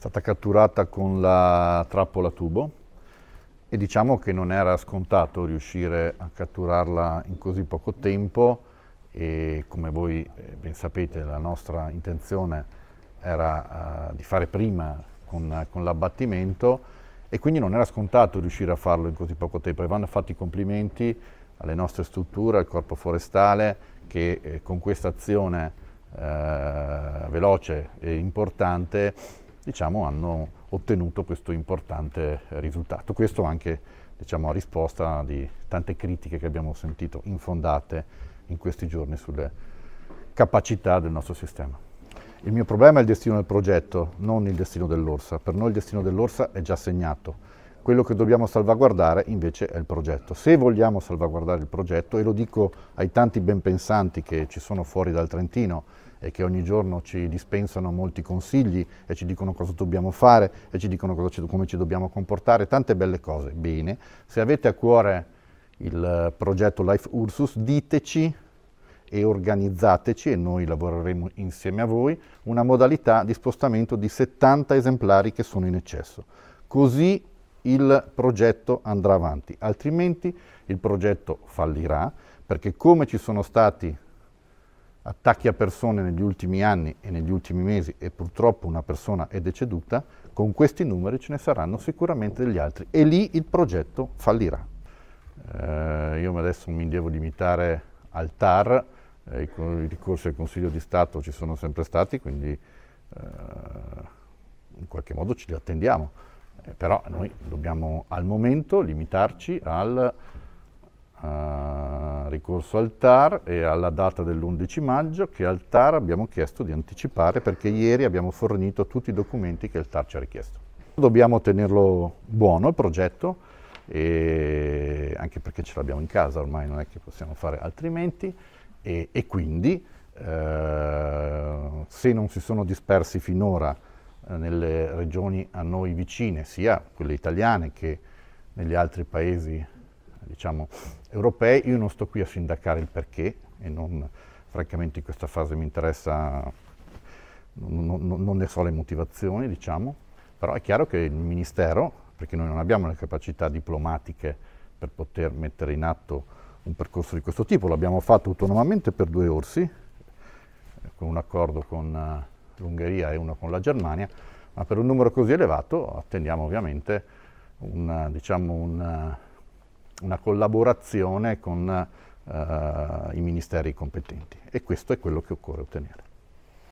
stata catturata con la trappola tubo e diciamo che non era scontato riuscire a catturarla in così poco tempo e come voi eh, ben sapete la nostra intenzione era uh, di fare prima con, con l'abbattimento e quindi non era scontato riuscire a farlo in così poco tempo e vanno fatti i complimenti alle nostre strutture, al corpo forestale che eh, con questa azione eh, veloce e importante diciamo, hanno ottenuto questo importante risultato. Questo anche diciamo, a risposta di tante critiche che abbiamo sentito infondate in questi giorni sulle capacità del nostro sistema. Il mio problema è il destino del progetto, non il destino dell'Orsa. Per noi il destino dell'Orsa è già segnato quello che dobbiamo salvaguardare invece è il progetto. Se vogliamo salvaguardare il progetto, e lo dico ai tanti ben pensanti che ci sono fuori dal Trentino e che ogni giorno ci dispensano molti consigli e ci dicono cosa dobbiamo fare e ci dicono ci, come ci dobbiamo comportare, tante belle cose. Bene, se avete a cuore il eh, progetto Life Ursus, diteci e organizzateci, e noi lavoreremo insieme a voi, una modalità di spostamento di 70 esemplari che sono in eccesso. Così il progetto andrà avanti, altrimenti il progetto fallirà, perché come ci sono stati attacchi a persone negli ultimi anni e negli ultimi mesi e purtroppo una persona è deceduta, con questi numeri ce ne saranno sicuramente degli altri e lì il progetto fallirà. Eh, io adesso mi devo limitare al TAR, eh, i, i ricorsi al Consiglio di Stato ci sono sempre stati, quindi eh, in qualche modo ce li attendiamo. Eh, però noi dobbiamo al momento limitarci al uh, ricorso al TAR e alla data dell'11 maggio che al TAR abbiamo chiesto di anticipare perché ieri abbiamo fornito tutti i documenti che il TAR ci ha richiesto. Dobbiamo tenerlo buono il progetto, anche perché ce l'abbiamo in casa ormai, non è che possiamo fare altrimenti, e, e quindi eh, se non si sono dispersi finora eh, nelle regioni a noi vicine, sia quelle italiane che negli altri paesi diciamo, europei. Io non sto qui a sindacare il perché e non, francamente in questa fase mi interessa, non, non, non ne so le motivazioni, diciamo. però è chiaro che il Ministero, perché noi non abbiamo le capacità diplomatiche per poter mettere in atto un percorso di questo tipo, l'abbiamo fatto autonomamente per due orsi, eh, con un accordo con eh, l'Ungheria e uno con la Germania, ma per un numero così elevato attendiamo ovviamente una, diciamo una, una collaborazione con eh, i ministeri competenti e questo è quello che occorre ottenere.